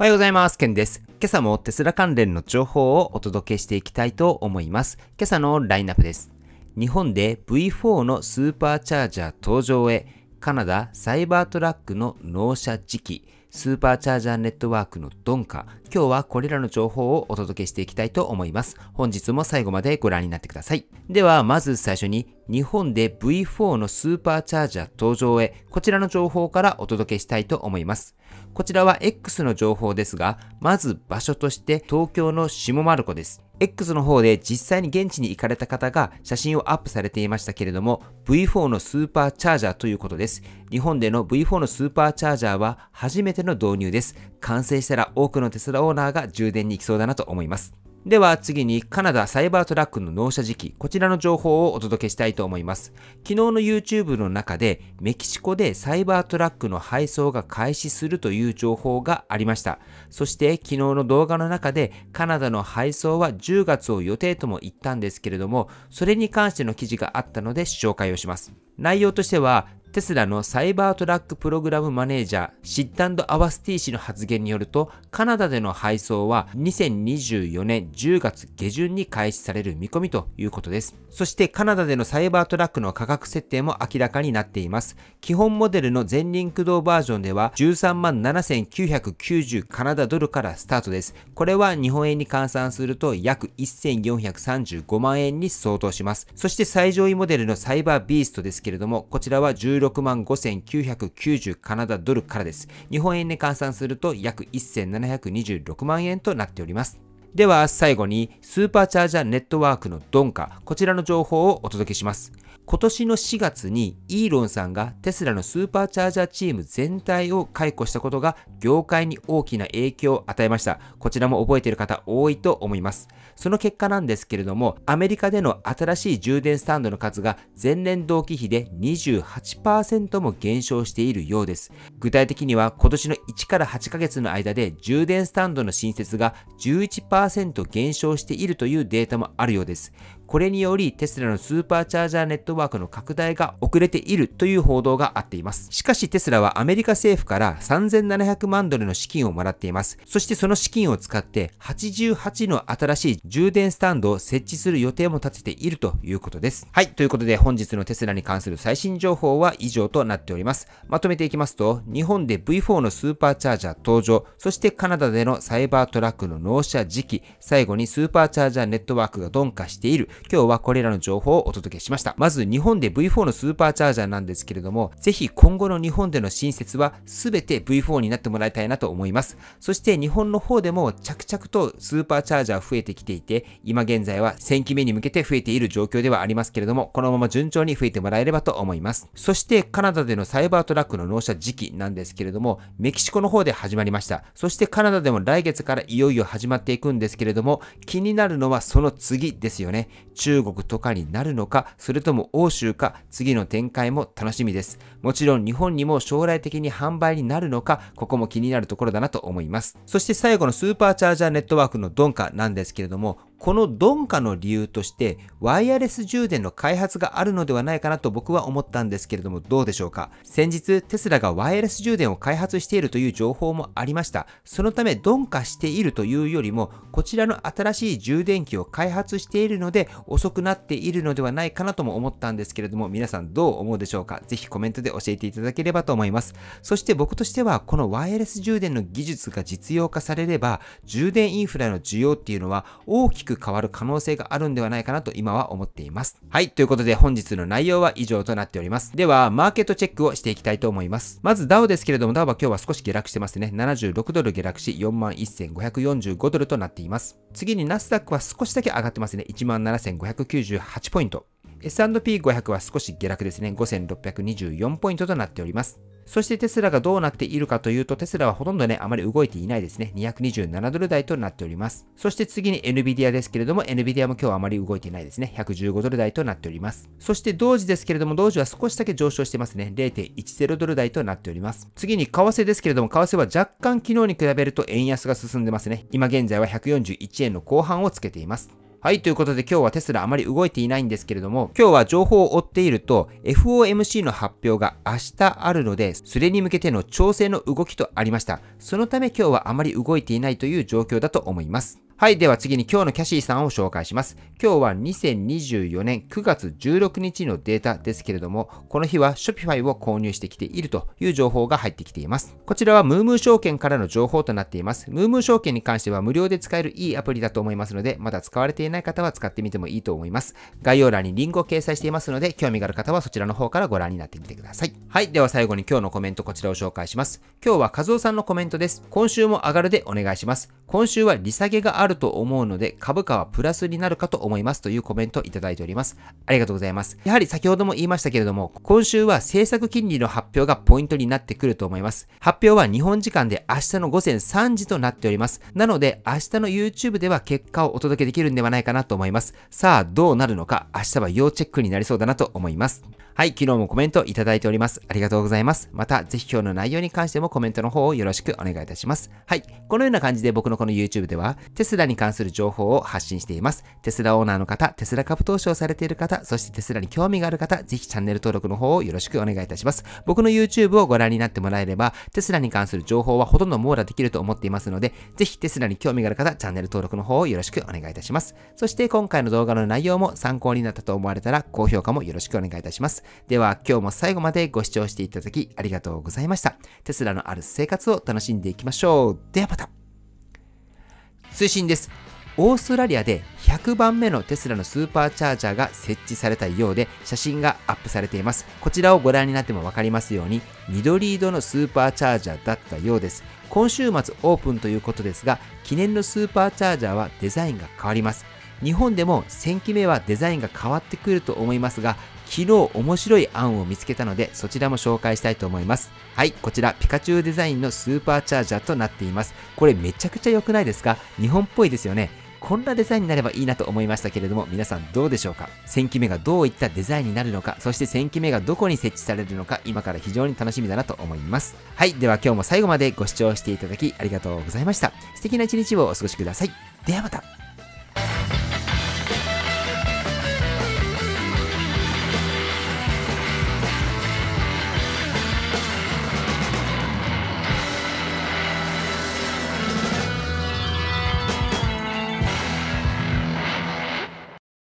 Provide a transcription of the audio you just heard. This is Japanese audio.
おはようございます。ケンです。今朝もテスラ関連の情報をお届けしていきたいと思います。今朝のラインナップです。日本で V4 のスーパーチャージャー登場へ、カナダサイバートラックの納車時期、スーパーチャージャーネットワークの鈍化、今日はこれらの情報をお届けしていきたいと思います。本日も最後までご覧になってください。では、まず最初に日本で V4 のスーパーチャージャー登場へ、こちらの情報からお届けしたいと思います。こちらは X の情報ですが、まず場所として東京の下丸子です。X の方で実際に現地に行かれた方が写真をアップされていましたけれども V4 のスーパーチャージャーということです。日本での V4 のスーパーチャージャーは初めての導入です。完成したら多くのテスラオーナーが充電に行きそうだなと思います。では次にカナダサイバートラックの納車時期、こちらの情報をお届けしたいと思います。昨日の YouTube の中でメキシコでサイバートラックの配送が開始するという情報がありました。そして昨日の動画の中でカナダの配送は10月を予定とも言ったんですけれども、それに関しての記事があったので紹介をします。内容としては、テスラのサイバートラックプログラムマネージャー、シッタンド・アワスティー氏の発言によると、カナダでの配送は2024年10月下旬に開始される見込みということです。そしてカナダでのサイバートラックの価格設定も明らかになっています。基本モデルの全輪駆動バージョンでは13万7990カナダドルからスタートです。これは日本円に換算すると約1435万円に相当します。そして最上位モデルのサイバービーストですけれども、こちらは16 16万5990カナダドルからです。日本円で換算すると約1726万円となっております。では最後にスーパーチャージャーネットワークの鈍化、こちらの情報をお届けします。今年の4月にイーロンさんがテスラのスーパーチャージャーチーム全体を解雇したことが業界に大きな影響を与えました。こちらも覚えている方多いと思います。その結果なんですけれども、アメリカでの新しい充電スタンドの数が前年同期比で28%も減少しているようです。具体的には今年の1から8ヶ月の間で充電スタンドの新設が11%減少しているというデータもあるようです。これによりテスラのスーパーチャージャーネットワークの拡大が遅れているという報道があっています。しかしテスラはアメリカ政府から3700万ドルの資金をもらっています。そしてその資金を使って88の新しい充電スタンドを設置する予定も立てているということです。はい、ということで本日のテスラに関する最新情報は以上となっております。まとめていきますと、日本で V4 のスーパーチャージャー登場、そしてカナダでのサイバートラックの納車時期、最後にスーパーチャージャーネットワークが鈍化している、今日はこれらの情報をお届けしました。まず日本で V4 のスーパーチャージャーなんですけれども、ぜひ今後の日本での新設は全て V4 になってもらいたいなと思います。そして日本の方でも着々とスーパーチャージャー増えてきていて、今現在は1000機目に向けて増えている状況ではありますけれども、このまま順調に増えてもらえればと思います。そしてカナダでのサイバートラックの納車時期なんですけれども、メキシコの方で始まりました。そしてカナダでも来月からいよいよ始まっていくんですけれども、気になるのはその次ですよね。中国とかになるのか、それとも欧州か、次の展開も楽しみです。もちろん日本にも将来的に販売になるのか、ここも気になるところだなと思います。そして最後のスーパーチャージャーネットワークの鈍化なんですけれども、この鈍化の理由としてワイヤレス充電の開発があるのではないかなと僕は思ったんですけれどもどうでしょうか先日テスラがワイヤレス充電を開発しているという情報もありましたそのため鈍化しているというよりもこちらの新しい充電器を開発しているので遅くなっているのではないかなとも思ったんですけれども皆さんどう思うでしょうかぜひコメントで教えていただければと思いますそして僕としてはこのワイヤレス充電の技術が実用化されれば充電インフラの需要っていうのは大きくく変わる可能性があるんではないかなと今は思っています。はい、ということで本日の内容は以上となっております。では、マーケットチェックをしていきたいと思います。まず DAO ですけれども、DAO は今日は少し下落してますね。76ドル下落し、41,545ドルとなっています。次にナスダックは少しだけ上がってますね。17,598ポイント。S&P500 は少し下落ですね。5624ポイントとなっております。そしてテスラがどうなっているかというと、テスラはほとんどね、あまり動いていないですね。227ドル台となっております。そして次に NVIDIA ですけれども、NVIDIA も今日はあまり動いていないですね。115ドル台となっております。そして同時ですけれども、同時は少しだけ上昇してますね。0.10ドル台となっております。次に為替ですけれども、為替は若干昨日に比べると円安が進んでますね。今現在は141円の後半をつけています。はい、ということで今日はテスラあまり動いていないんですけれども、今日は情報を追っていると FOMC の発表が明日あるので、それに向けての調整の動きとありました。そのため今日はあまり動いていないという状況だと思います。はい、では次に今日のキャシーさんを紹介します。今日は2024年9月16日のデータですけれども、この日は Shopify を購入してきているという情報が入ってきています。こちらはムームー証券からの情報となっています。ムームー証券に関しては無料で使えるいいアプリだと思いますので、まだ使われていない方は使ってみてもいいと思います。概要欄にリンクを掲載していますので、興味がある方はそちらの方からご覧になってみてください。はい、では最後に今日のコメントこちらを紹介します。今日はズオさんのコメントです。今週も上がるでお願いします。今週は利下げがあるると思うので、株価はプラスになるかと思いますというコメントをいただいております。ありがとうございます。やはり先ほども言いましたけれども、今週は政策金利の発表がポイントになってくると思います。発表は日本時間で明日の午前3時となっております。なので、明日の YouTube では結果をお届けできるんではないかなと思います。さあ、どうなるのか、明日は要チェックになりそうだなと思います。はい、昨日もコメントいただいております。ありがとうございます。また、ぜひ今日の内容に関してもコメントの方をよろしくお願いいたします。はい、このような感じで僕のこの YouTube では、テスラに関する情報を発信しています。テスラオーナーの方、テスラ株投資をされている方、そしてテスラに興味がある方、ぜひチャンネル登録の方をよろしくお願いいたします。僕の YouTube をご覧になってもらえれば、テスラに関する情報はほとんど網羅できると思っていますので、ぜひテスラに興味がある方、チャンネル登録の方をよろしくお願いいたします。そして今回の動画の内容も参考になったと思われたら、高評価もよろしくお願いいたします。では今日も最後までご視聴していただきありがとうございました。テスラのある生活を楽しんでいきましょう。ではまた。推進です。オーストラリアで100番目のテスラのスーパーチャージャーが設置されたようで写真がアップされています。こちらをご覧になってもわかりますように緑色のスーパーチャージャーだったようです。今週末オープンということですが記念のスーパーチャージャーはデザインが変わります。日本でも1000機目はデザインが変わってくると思いますが昨日面白い案を見つけたので、そちらも紹介したいと思います。はい、こちら、ピカチュウデザインのスーパーチャージャーとなっています。これめちゃくちゃ良くないですか日本っぽいですよね。こんなデザインになればいいなと思いましたけれども、皆さんどうでしょうか ?1000 期目がどういったデザインになるのか、そして1000期目がどこに設置されるのか、今から非常に楽しみだなと思います。はい、では今日も最後までご視聴していただきありがとうございました。素敵な一日をお過ごしください。ではまた